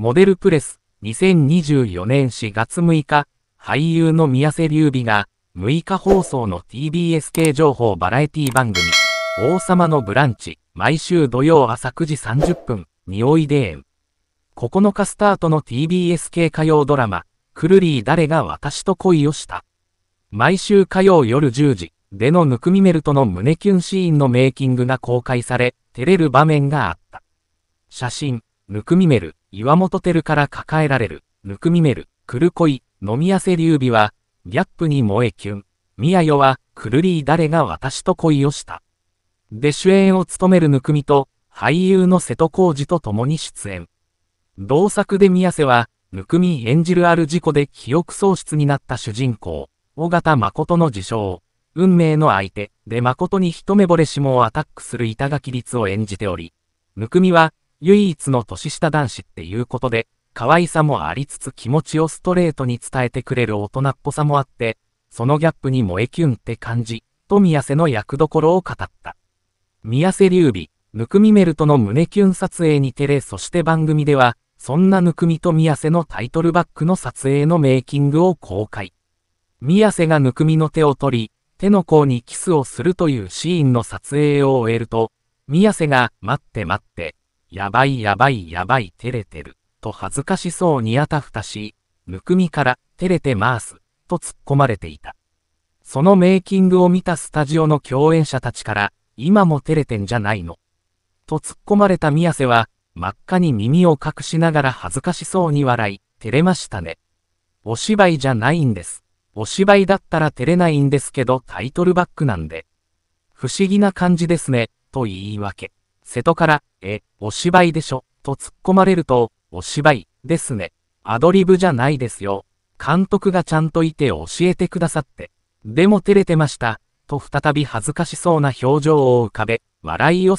モデルプレス、2024年4月6日、俳優の宮瀬隆美が、6日放送の TBS 系情報バラエティ番組、王様のブランチ、毎週土曜朝9時30分、においでーん。9日スタートの TBS 系火曜ドラマ、くるりー誰が私と恋をした。毎週火曜夜10時、でのぬくみメルトの胸キュンシーンのメイキングが公開され、照れる場面があった。写真、ぬくみめる、岩本照から抱えられる、ぬくみめる、くるこい、飲みせ劉備は、ギャップに萌えキュン。宮代は、くるりー誰が私と恋をした。で主演を務めるぬくみと、俳優の瀬戸康二と共に出演。同作で宮瀬は、ぬくみ演じるある事故で記憶喪失になった主人公、尾形誠の自称、運命の相手で誠に一目惚れしもをアタックする板垣律を演じており、ぬくみは唯一の年下男子っていうことで、可愛さもありつつ気持ちをストレートに伝えてくれる大人っぽさもあって、そのギャップに萌えキュンって感じ、と宮瀬の役どころを語った。宮瀬劉備、ぬくみメルトの胸キュン撮影に照れそして番組では、そんなぬくみと宮瀬のタイトルバックの撮影のメイキングを公開。宮瀬がぬくみの手を取り、手の甲にキスをするというシーンの撮影を終えると、宮瀬が、待って待って、やばいやばいやばい照れてる、と恥ずかしそうにあたふたし、むくみから照れてます、と突っ込まれていた。そのメイキングを見たスタジオの共演者たちから、今も照れてんじゃないの。と突っ込まれた宮瀬は、真っ赤に耳を隠しながら恥ずかしそうに笑い、照れましたね。お芝居じゃないんです。お芝居だったら照れないんですけどタイトルバックなんで。不思議な感じですね、と言い訳。瀬戸から、え、お芝居でしょ、と突っ込まれると、お芝居、ですね。アドリブじゃないですよ。監督がちゃんといて教えてくださって。でも照れてました、と再び恥ずかしそうな表情を浮かべ、笑いを